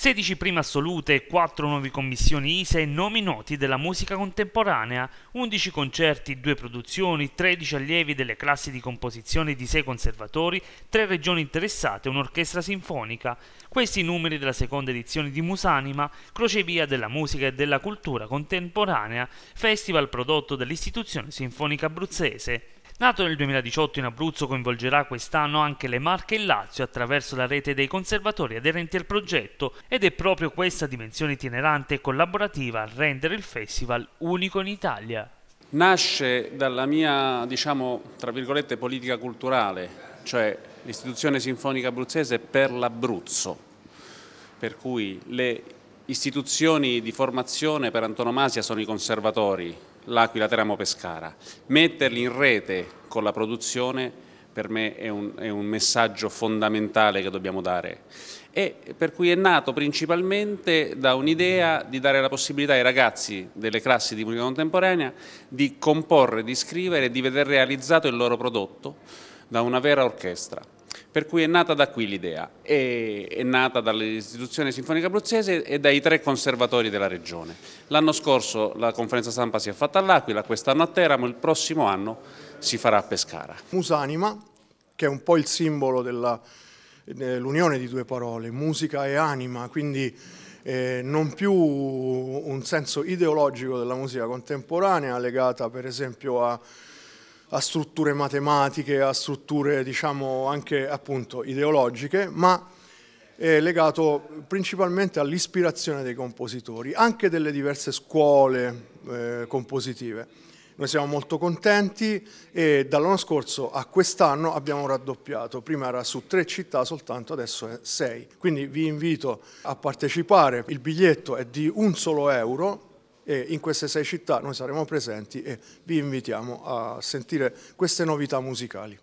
16 prime assolute 4 nuove commissioni ISE, nomi noti della musica contemporanea, 11 concerti, 2 produzioni, 13 allievi delle classi di composizione di 6 conservatori, 3 regioni interessate e un'orchestra sinfonica. Questi i numeri della seconda edizione di Musanima, crocevia della musica e della cultura contemporanea, festival prodotto dall'Istituzione Sinfonica Abruzzese. Nato nel 2018 in Abruzzo, coinvolgerà quest'anno anche le Marche e Lazio attraverso la rete dei conservatori aderenti al progetto ed è proprio questa dimensione itinerante e collaborativa a rendere il festival unico in Italia. Nasce dalla mia, diciamo, tra virgolette, politica culturale, cioè l'istituzione sinfonica abruzzese per l'Abruzzo, per cui le istituzioni di formazione per antonomasia sono i conservatori, l'Aquila, Teramo, Pescara. Metterli in rete con la produzione per me è un, è un messaggio fondamentale che dobbiamo dare. E per cui è nato principalmente da un'idea di dare la possibilità ai ragazzi delle classi di musica contemporanea di comporre, di scrivere e di vedere realizzato il loro prodotto da una vera orchestra. Per cui è nata da qui l'idea, è, è, nata dall'Istituzione Sinfonica Abruzzese e dai tre conservatori della regione. L'anno scorso la conferenza stampa si è fatta all'Aquila, quest'anno a Teramo, il prossimo anno si farà a Pescara. Musanima, che è un po' il simbolo dell'unione di due parole, musica e anima, quindi eh, non più un senso ideologico della musica contemporanea legata per esempio a a strutture matematiche, a strutture diciamo anche appunto ideologiche, ma è legato principalmente all'ispirazione dei compositori, anche delle diverse scuole eh, compositive. Noi siamo molto contenti e dall'anno scorso a quest'anno abbiamo raddoppiato, prima era su tre città soltanto, adesso è sei. Quindi vi invito a partecipare, il biglietto è di un solo euro e in queste sei città noi saremo presenti e vi invitiamo a sentire queste novità musicali.